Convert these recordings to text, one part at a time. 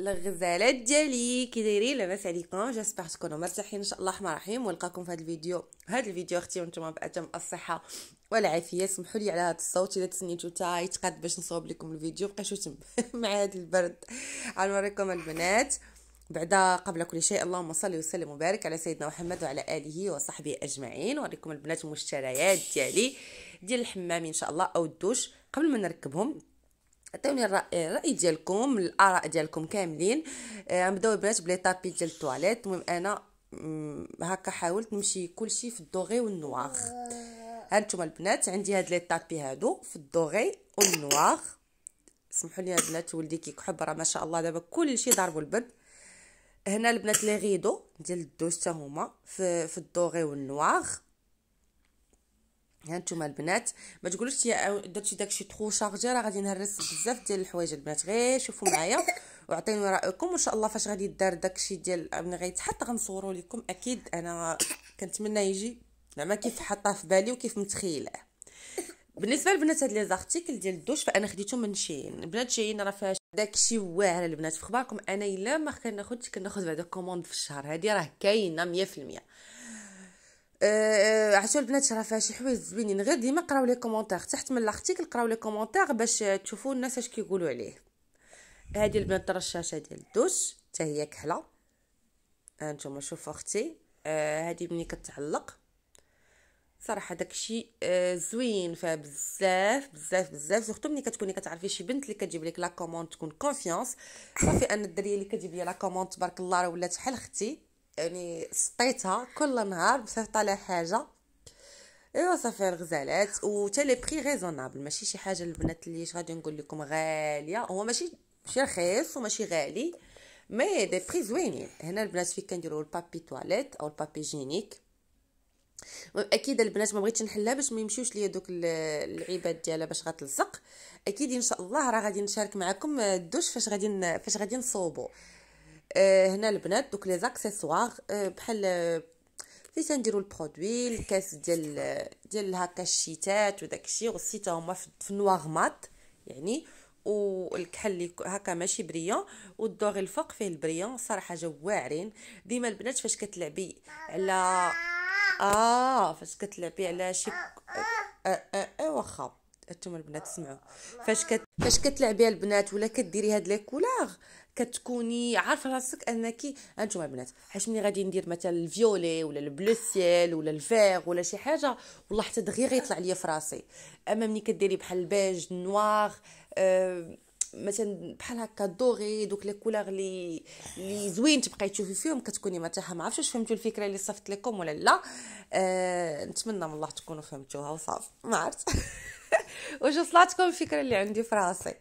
الغزالات ديالي كي دايرين لاباس عليكم جيسبر تكونوا مرتاحين ان شاء الله الرحمن الرحيم ونلقاكم في هذا الفيديو هذا الفيديو اختي وانتم باتم الصحه والعافيه سمحوا لي على هذا الصوت الا تسنيتو تا يتقاد باش نصوب لكم الفيديو بقيتو تم مع هذا البرد غنوريكم البنات بعدا قبل كل شيء اللهم صل وسلم وبارك على سيدنا محمد وعلى اله وصحبه اجمعين ونوريكم البنات المشتريات ديالي ديال الحمام ان شاء الله او الدوش قبل ما نركبهم عطيوني الراي الراي ديالكم الاراء ديالكم كاملين نبداو آه، البنات بلي طابي ديال التواليت المهم انا هكا حاولت نمشي كلشي في الدوغي والنواغ هانتوما البنات عندي هاد لي طابي هادو في الدوغي والنواغ سمحوا لي البنات ولدي كيكحب راه ما شاء الله دابا كلشي ضاربو البرد هنا البنات لي غيدو ديال الدوش حتى هما في في الدوغي والنواغ هانتوما البنات ما تقولوش يا درتي داكشي طرو شارجي راه غادي نهرس بزاف ديال الحوايج البنات غير شوفوا معايا وعطيني رايكم وان شاء الله فاش غادي دار داكشي ديال ملي غيتحط غنصوروا لكم اكيد انا كنتمنى يجي زعما كيف حطاه في بالي وكيف متخيله بالنسبه للبنات هاد لي زارتيكل ديال الدوش فانا خديتهم من شين بنات شين راه فيها داكشي واعر البنات في خباركم انا الا ما كناخذ كناخذ بعدا كوموند في الشهر هادي راه كاينه 100% آه،, أه عشان البنات راه فيها شي حوايج زوينين غير ديما قراو لي كومونتير تحت من لارتيكل قراو لي كومونتير باش تشوفوا الناس اش كيقولوا عليه هذه البنات الرشاشه ديال الدوش حتى هي كحله هانتوما آه، شوفوا اختي آه هذه ملي كتعلق صراحه داكشي آه زوين فيها بزاف بزاف بزاف سورتو ملي كتكوني كتعرفي شي بنت اللي كتجيب لك لا كومونت تكون كونفيونس صافي ان الدريه اللي كتجيب لي لا كومونت تبارك الله راه ولات بحال اختي يعني سطيتها كل نهار بصيفط على حاجه ايوا صافي الغزالات وتا لي بري ريزونابل ماشي شي حاجه البنات اللي غادي نقول لكم غاليه هو ماشي ماشي رخيص وماشي غالي مي دي بري زوينين هنا البنات فين كنديروا البابي تواليت او البابي جينيك اكيد البنات ما بغيتش نحلها باش ما يمشيوش ليا دوك العيبات ديالها باش غتلصق اكيد ان شاء الله راه غادي نشارك معكم الدوش فاش غادي فاش غادي نصوبوا آه، هنا البنات دوك لي زاكسيسوار آه، بحال آه، فاش نديرو البرودوي الكاس ديال ديال هكا الشيتات وداك الشيء والسيتا هما في النواغ مات يعني والكحل هكا ماشي بريون والدوغ الفوق فيه البريون صراحه جو واعرين ديما البنات فاش كتلعبي على اه فاش كتلعبي على شي آه آه آه واخا انتم البنات تسمعوا آه، فاش كت... فاش كتلعبي البنات ولا كديري هاد لي كولور كتكوني عارفه راسك انك انتم البنات حاش ملي غادي ندير مثلا الفيولي ولا البلو سيل ولا الفيغ ولا شي حاجه والله حتى دغيا غيطلع ليا في راسي اما ملي كديري بحال البيج نواغ أه مثلا بحال هكا دوغي دوك لي كولور لي لي زوين تبقاي تشوفي فيهم كتكوني مرتاحه ما عرفتش فهمتوا الفكره اللي صفت لكم ولا لا أه نتمنى من الله تكونوا فهمتوها وصافي ما عرفت واش وصلتكم الفكره اللي عندي في راسي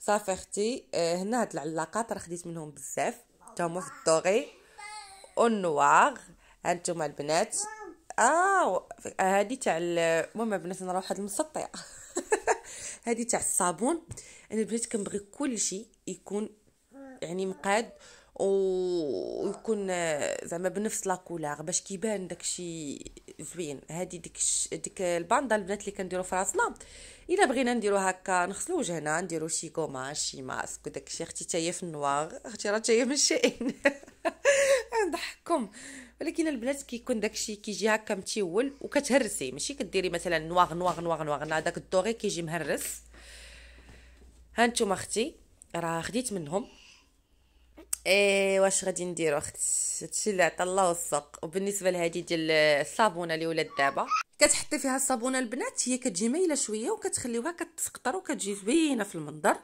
صافي اختي آه، هنا هاد العلاقات راه خديت منهم بزاف تاهما هما في الطوغي والنواغ هانتوما البنات اه هادي تاع المهم البنات نرى واحد المسطيه هادي تاع الصابون انا البنات كنبغي كلشي يكون يعني مقاد ويكون زعما بنفس لاكولار باش كيبان داكشي زوين هادي ديك ديك الباندا البنات اللي كنديرو في راسنا الا بغينا نديرو هكا نغسلو وجهنا نديرو شي كوما شي ماسك وداكشي اختي تاهي في النوار اختي راه تاهي من الشائن نضحككم ولكن البنات كيكون داكشي كيجي هكا متيول وكتهرسي ماشي كديري مثلا نواغ نواغ نواغ نواغ داك الدوري كيجي مهرس هانتوما اختي راه خديت منهم ايه واش غادي ندير اختي هادشي اللي عطى الله وفق وبالنسبه لهادي ديال الصابونه اللي ولات دابا كتحطي فيها الصابونه البنات هي كتجي مايله شويه وكتخليوها كتسقطر وكتجي زوينه في المنظر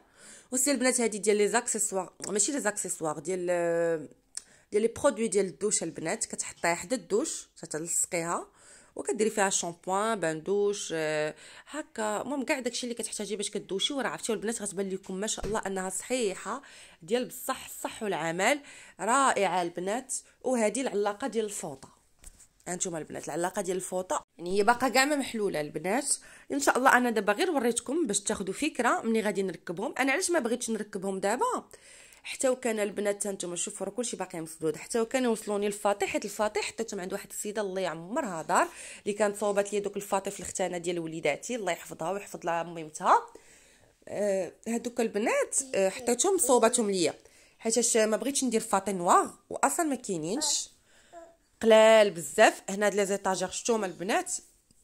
وسي البنات هادي ديال لي زاكسيسوار ماشي لي زاكسيسوار ديال ديال لي برودوي ديال الدوش البنات كتحطيها حدا الدوش تتلصقيها وكديري فيها شامبوان بندوش آه، هكا المهم كاع داكشي اللي كتحتاجيه باش كدوشي وراه عرفتي البنات غتبان لكم ما شاء الله انها صحيحه ديال بصح الصح والعمل رائعه البنات وهذه العلاقه ديال الفوطه انتم البنات العلاقه ديال الفوطه يعني هي باقا كاع ما محلوله البنات ان شاء الله انا دابا غير وريتكم باش تاخذوا فكره ملي غادي نركبهم انا علاش ما بغيتش نركبهم دابا حتى وكان البنات نتوما شوفوا راه كلشي باقي مسدود حتى وكان يوصلوني الفاتح حيت حتى حطيتهم عند واحد السيده الله يعمرها دار اللي كانت صوبات لي دوك الفاتح في الختانه ديال وليداتي الله يحفظها ويحفظ لها ميمتها آه هادوك البنات حتى آه، حطيتهم صوباتهم ليا حيت ما بغيتش ندير فاتي نوار واصلا ما كاينينش قلال بزاف هنا هاد لي زيطاجير شتوما البنات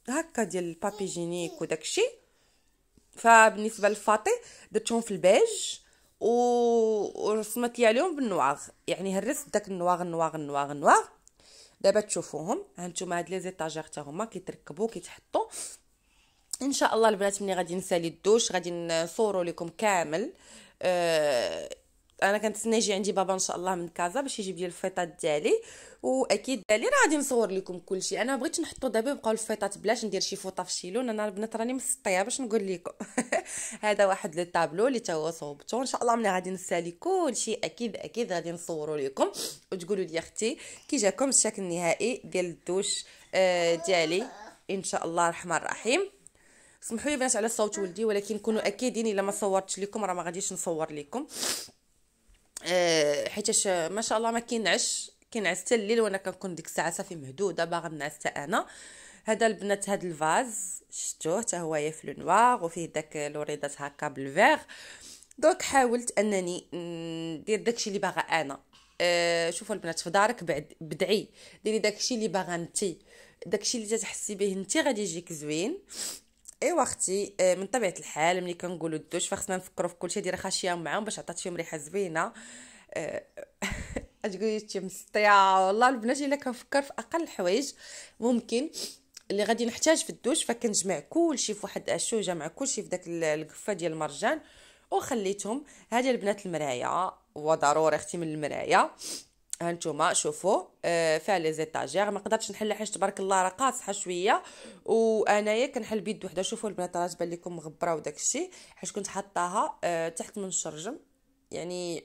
هكا ديال البابي جينيك وداكشي فبالنسبه للفاتي درتهم في البيج لي عليهم بالنواغ يعني هرست داك النواغ النواغ النواغ النواغ دابا تشوفوهم هانتوما هاد لي زيتاجير حتى هما كيتركبوا كيتحطوا ان شاء الله البنات ملي غادي نسالي الدوش غادي نصورو لكم كامل آه انا كنتسنى يجي عندي بابا ان شاء الله من كازا باش يجيب لي الفيطات ديالي واكيد دالي راه غادي نصور لكم كلشي انا بغيت نحطو دابا يبقاو الفيطات بلاش ندير شي فوطه في شي انا البنات راني مسطيه باش نقول لكم هذا واحد لو طابلو اللي تا هو صوبته ان شاء الله ملي غادي نسالي كلشي اكيد اكيد غادي نصورو لكم وتقولوا لي اختي كي جاكم الشكل النهائي ديال الدوش آه، ديالي ان شاء الله الرحمن الرحيم سمحوا لي بنات على صوت ولدي ولكن كونوا اكيدين الا ما صورتش لكم راه ما غاديش نصور لكم آه، حيتاش ما شاء الله ما كينعش كينعس حتى الليل وانا كنكون ديك الساعه صافي مهدوده باغا نعس حتى انا هذا البنات هذا الفاز شفتوه حتى هو لو نوار وفيه داك لوريدات هكا بالفيغ دونك حاولت انني ندير داكشي اللي باغا انا أه شوفوا البنات في دارك بعد بدعي ديري داكشي اللي باغا انت داكشي اللي تتحسي به انت غادي يجيك زوين ايوا اختي آه، من طبيعه الحال ملي كنقولوا الدوش فخصنا نفكروا في كلشي دايره خاشيه معاهم باش عطات فيهم ريحه زوينه قلت تي مسطيعه والله البنات الا كنفكر في اقل الحوايج ممكن اللي غادي نحتاج في الدوش فكنجمع كلشي في واحد الشوجه مع كلشي في داك القفه ديال المرجان وخليتهم هذه البنات المرايه وضروري اختي من المرايه هانتوما شوفوا آه فيها لي زيتاجير ما قدرتش نحلها حيت تبارك الله راه قاصحه شويه وانايا كنحل بيد وحده شوفوا البنات راه تبان لكم مغبره وداك الشيء حيت كنت حطاها آه تحت من الشرجم يعني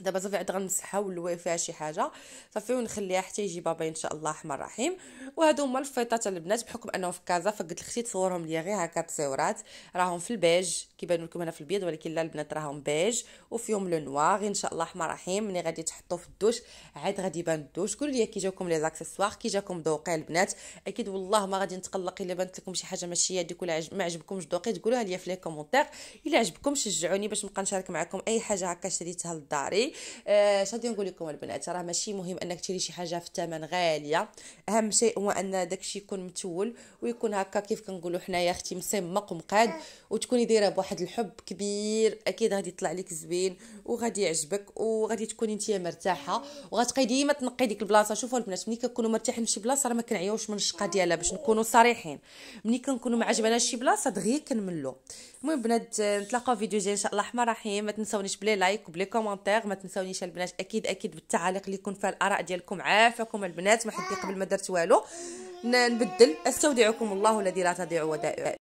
دابا صافي عاد غنمسحها ونلوي فيها شي حاجه صافي ونخليها حتى يجي بابا ان شاء الله الرحمن الرحيم وهادو هما الفيطات البنات بحكم انهم في كازا فقلت لختي تصورهم ليا غير هكا تصورات راهم في البيج كيبانوا لكم انا في البيض ولكن لا البنات راهم بيج وفيهم لو نوار ان شاء الله الرحمن الرحيم ملي غادي تحطوا في الدوش عاد غادي يبان الدوش قولوا لي كي جاكم لي زاكسيسوار كي جاكم ذوقي البنات اكيد والله ما غادي نتقلق الا بانت لكم شي حاجه ماشي هذيك ولا ما عجبكمش ذوقي تقولوها لي في لي كومونتير الا عجبكم شجعوني باش نبقى نشارك معكم اي حاجه هكا شريتها لداري غالي اش آه غادي نقول لكم البنات راه ماشي مهم انك تشري شي حاجه في ثمن غاليه اهم شيء هو ان داكشي يكون متول ويكون هكا كيف كنقولوا حنايا اختي مسمق ومقاد نعم. وتكوني دايره بواحد الحب كبير اكيد غادي يطلع لك زوين وغادي يعجبك وغادي تكوني انت مرتاحه وغتبقاي ديما تنقي ديك البلاصه شوفوا البنات ملي كنكونوا مرتاحين في شي بلاصه راه ما كنعياوش من الشقه ديالها باش نكونوا صريحين ملي كنكونوا ما عجبناش شي بلاصه دغيا كنملو المهم بنات نتلاقاو فيديو جاي ان شاء الله الرحمن الرحيم ما تنساونيش بلي لايك وبلي كومونتير ما تنساونيش البنات اكيد اكيد بالتعاليق اللي يكون فيها الاراء ديالكم عافاكم البنات ما حد قبل ما درت والو نبدل استودعكم الله الذي لا تضيع ودائعه